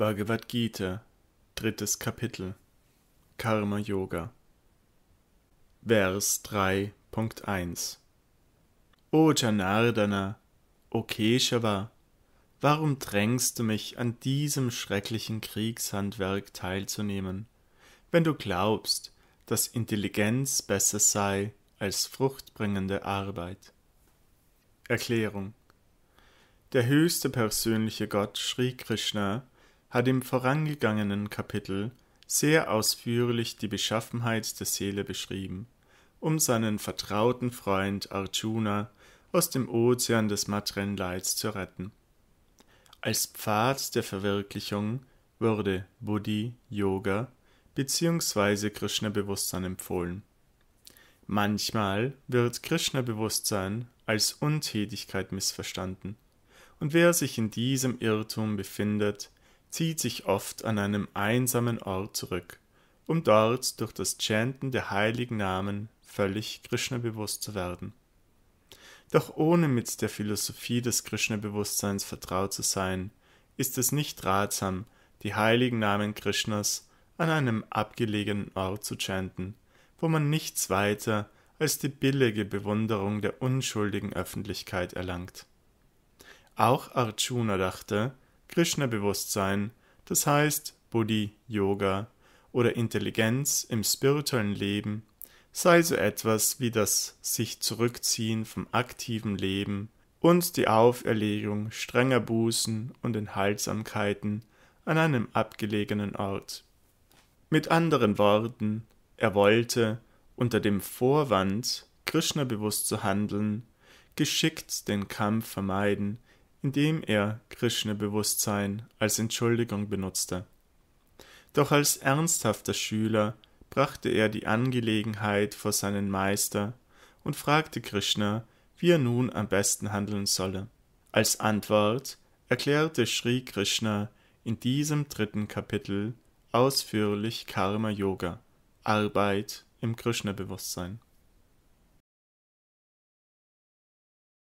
Bhagavad Gita, drittes Kapitel, Karma Yoga, Vers 3.1 O Janardana, O Keshava, warum drängst du mich, an diesem schrecklichen Kriegshandwerk teilzunehmen, wenn du glaubst, dass Intelligenz besser sei als fruchtbringende Arbeit? Erklärung Der höchste persönliche Gott Sri Krishna hat im vorangegangenen Kapitel sehr ausführlich die Beschaffenheit der Seele beschrieben, um seinen vertrauten Freund Arjuna aus dem Ozean des materiellen Leids zu retten. Als Pfad der Verwirklichung wurde Buddhi, Yoga bzw. Krishna-Bewusstsein empfohlen. Manchmal wird Krishna-Bewusstsein als Untätigkeit missverstanden, und wer sich in diesem Irrtum befindet, zieht sich oft an einem einsamen Ort zurück, um dort durch das Chanten der heiligen Namen völlig Krishna bewusst zu werden. Doch ohne mit der Philosophie des Krishna-Bewusstseins vertraut zu sein, ist es nicht ratsam, die heiligen Namen Krishnas an einem abgelegenen Ort zu chanten, wo man nichts weiter als die billige Bewunderung der unschuldigen Öffentlichkeit erlangt. Auch Arjuna dachte, Krishna-Bewusstsein, das heißt Buddhi, Yoga oder Intelligenz im spirituellen Leben, sei so etwas wie das sich zurückziehen vom aktiven Leben und die Auferlegung strenger Bußen und Enthaltsamkeiten an einem abgelegenen Ort. Mit anderen Worten, er wollte, unter dem Vorwand, Krishna bewusst zu handeln, geschickt den Kampf vermeiden, indem er Krishna-Bewusstsein als Entschuldigung benutzte. Doch als ernsthafter Schüler brachte er die Angelegenheit vor seinen Meister und fragte Krishna, wie er nun am besten handeln solle. Als Antwort erklärte Sri Krishna in diesem dritten Kapitel ausführlich Karma Yoga, Arbeit im Krishna-Bewusstsein.